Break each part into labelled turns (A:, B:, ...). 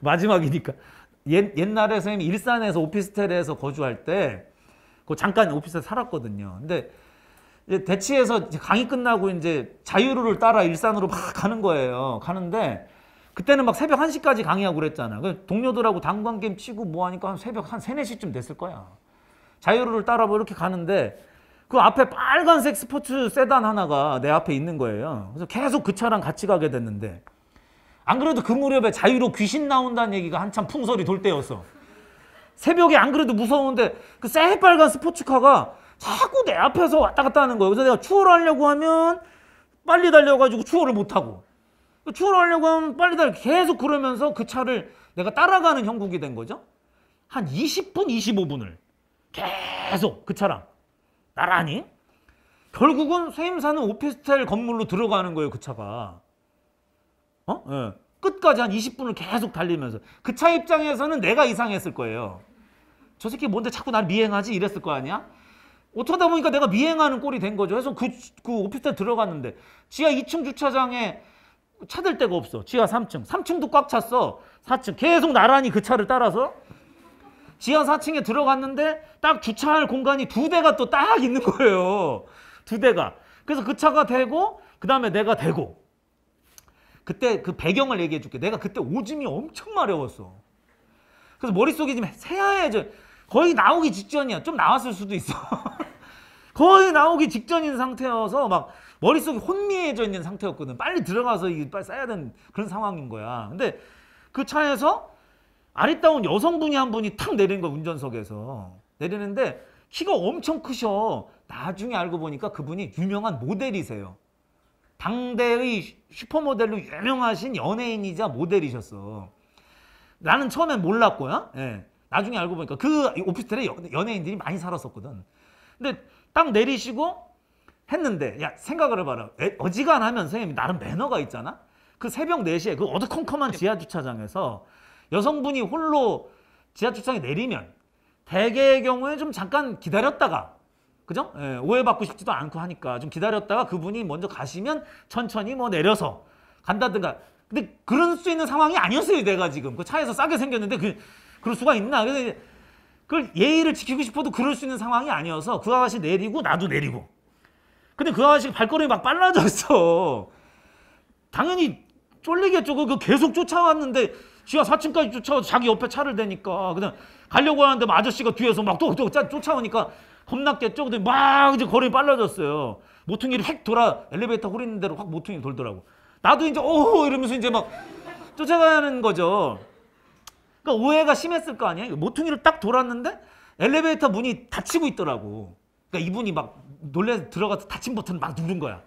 A: 마지막이니까. 옛, 옛날에 선생님 일산에서 오피스텔에서 거주할 때, 그 잠깐 오피스텔 살았거든요. 근데 대치에서 강의 끝나고 이제 자유로를 따라 일산으로 막 가는 거예요. 가는데, 그때는 막 새벽 1시까지 강의하고 그랬잖아. 그 동료들하고 당관게임 치고 뭐 하니까 한 새벽 한 3, 4시쯤 됐을 거야. 자유로를 따라 뭐 이렇게 가는데, 그 앞에 빨간색 스포츠 세단 하나가 내 앞에 있는 거예요. 그래서 계속 그 차랑 같이 가게 됐는데, 안 그래도 그 무렵에 자유로 귀신 나온다는 얘기가 한참 풍설이 돌 때였어. 새벽에 안 그래도 무서운데 그 새빨간 스포츠카가 자꾸 내 앞에서 왔다 갔다 하는 거예요. 그래서 내가 추월 하려고 하면 빨리 달려가지고 추월을 못하고 그 추월 하려고 하면 빨리 달려 계속 그러면서 그 차를 내가 따라가는 형국이 된 거죠. 한 20분, 25분을 계속 그 차랑 나란히 결국은 세임사는 오피스텔 건물로 들어가는 거예요. 그 차가. 어? 예. 끝까지 한 20분을 계속 달리면서 그 차 입장에서는 내가 이상했을 거예요. 저 새끼 뭔데 자꾸 날 미행하지 이랬을 거 아니야? 어쩌다 보니까 내가 미행하는 꼴이 된 거죠. 그래서 그, 그 오피스텔 들어갔는데 지하 2층 주차장에 차들 데가 없어. 지하 3층. 3층도 꽉 찼어. 4층. 계속 나란히 그 차를 따라서 지하 4층에 들어갔는데 딱 주차할 공간이 두 대가 또 딱 있는 거예요. 두 대가. 그래서 그 차가 되고 그 다음에 내가 되고 그때 그 배경을 얘기해 줄게. 내가 그때 오줌이 엄청 마려웠어. 그래서 머릿속에 지금 새하얘져. 거의 나오기 직전이야. 좀 나왔을 수도 있어. 거의 나오기 직전인 상태여서 막 머릿속이 혼미해져 있는 상태였거든. 빨리 들어가서 이게 빨리 써야 되는 그런 상황인 거야. 근데 그 차에서 아리따운 여성분이 한 분이 탁 내리는 거 운전석에서 내리는데 키가 엄청 크셔. 나중에 알고 보니까 그분이 유명한 모델이세요. 당대의 슈퍼모델로 유명하신 연예인이자 모델이셨어. 나는 처음엔 몰랐고요. 예. 나중에 알고 보니까 그 오피스텔에 연예인들이 많이 살았었거든. 근데 딱 내리시고 했는데 야 생각을 해봐라. 에, 어지간하면 선생님 나름 매너가 있잖아. 그 새벽 4시에 그 어두컴컴한 지하주차장에서 여성분이 홀로 지하주차장에 내리면 대개의 경우에 좀 잠깐 기다렸다가 그죠? 예, 오해받고 싶지도 않고 하니까 좀 기다렸다가 그분이 먼저 가시면 천천히 뭐 내려서 간다든가. 근데 그럴 수 있는 상황이 아니었어요, 내가 지금. 그 차에서 싸게 생겼는데 그 그럴 수가 있나? 그래서 그걸 예의를 지키고 싶어도 그럴 수 있는 상황이 아니어서 그 아가씨 내리고 나도 내리고. 근데 그 아가씨 발걸음이 막 빨라졌어. 당연히 쫄리겠죠. 그 계속 쫓아왔는데 지가 4층까지 쫓아와서 자기 옆에 차를 대니까 그냥 가려고 하는데 뭐 아저씨가 뒤에서 막 또 쫓아오니까 겁났겠죠? 근데 막 이제 걸음이 빨라졌어요. 모퉁이를 휙 돌아 엘리베이터 홀리는 대로 확 모퉁이 돌더라고. 나도 이제 오 이러면서 이제 막 쫓아가는 거죠. 그러니까 오해가 심했을 거 아니에요. 모퉁이를 딱 돌았는데 엘리베이터 문이 닫히고 있더라고. 그러니까 이분이 막 놀래 서 들어가서 닫힌 버튼 막 누른 거야.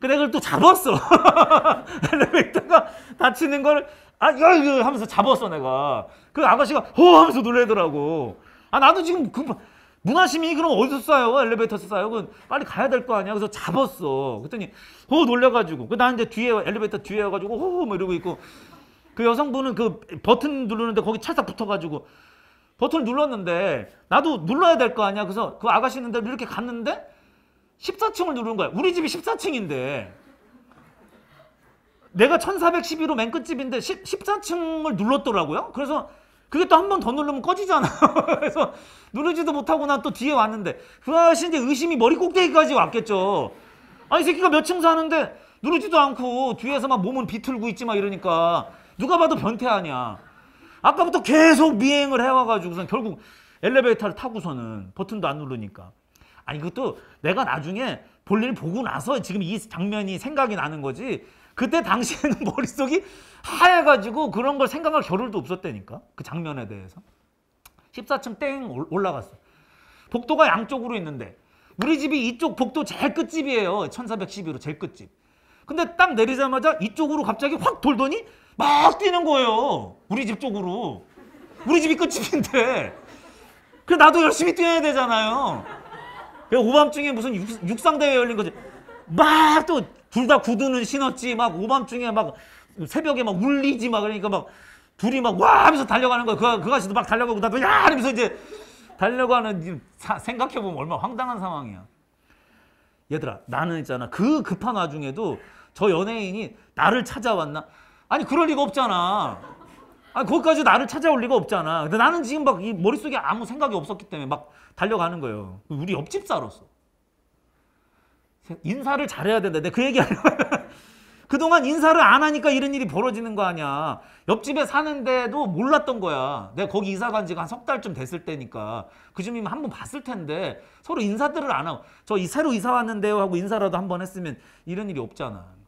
A: 근데 그걸 또 잡았어. 엘리베이터가 닫히는 걸 아, 야, 이거 하면서 잡았어, 내가. 그 아가씨가, 호! 하면서 놀래더라고. 아, 나도 지금 금방, 그, 문화시민이 그럼 어디서 싸요? 엘리베이터에서 싸요? 그 빨리 가야 될 거 아니야? 그래서 잡았어. 그랬더니 어놀려가지고그난 이제 뒤에 엘리베이터 뒤에 와가지고 호뭐 호 이러고 있고 그 여성분은 그 버튼 누르는데 거기 찰싹 붙어가지고 버튼을 눌렀는데 나도 눌러야 될 거 아니야? 그래서 그 아가씨 있는데 이렇게 갔는데 14층을 누른 거야. 우리 집이 14층인데 내가 1 4 1 2로맨 끝집인데 10, 14층을 눌렀더라고요. 그래서 그게 또 한 번 더 누르면 꺼지잖아. 그래서 누르지도 못하고 난 또 뒤에 왔는데 그 아저씨 이제 의심이 머리 꼭대기까지 왔겠죠. 아이 새끼가 몇 층 사는데 누르지도 않고 뒤에서 막 몸은 비틀고 있지 막 이러니까 누가 봐도 변태 아니야. 아까부터 계속 미행을 해와가지고선 결국 엘리베이터를 타고서는 버튼도 안 누르니까. 아니 그것도 내가 나중에 볼일 보고 나서 지금 이 장면이 생각이 나는 거지 그때 당시에는 머릿속이 하얘가지고 그런 걸 생각할 겨를도 없었다니까. 그 장면에 대해서. 14층 땡 올라갔어. 복도가 양쪽으로 있는데 우리 집이 이쪽 복도 제일 끝집이에요. 1411호 제일 끝집. 근데 딱 내리자마자 이쪽으로 갑자기 확 돌더니 막 뛰는 거예요. 우리 집 쪽으로. 우리 집이 끝집인데. 그래 나도 열심히 뛰어야 되잖아요. 그래서 오밤중에 무슨 육, 상대회 열린 거지. 막또둘다 구두는 신었지 막 오밤중에 막 새벽에 막 울리지 막 그러니까 막 둘이 막 와 하면서 달려가는 거야. 그, 그 아저씨도 막 달려가고 나도 야 하면서 이제 달려가는 생각해보면 얼마나 황당한 상황이야. 얘들아 나는 있잖아 그 급한 와중에도 저 연예인이 나를 찾아왔나? 아니 그럴 리가 없잖아. 아니 거기까지 나를 찾아올 리가 없잖아. 근데 나는 지금 막 이 머릿속에 아무 생각이 없었기 때문에 막 달려가는 거예요. 우리 옆집 살았어 인사를 잘해야 된다. 내그 얘기 하려고 그동안 인사를 안 하니까 이런 일이 벌어지는 거 아니야. 옆집에 사는데도 몰랐던 거야. 내가 거기 이사 간 지가 한 석 달쯤 됐을 때니까. 그쯤이한번 봤을 텐데 서로 인사들을 안 하고 저 새로 이사 왔는데요 하고 인사라도 한번 했으면 이런 일이 없잖아.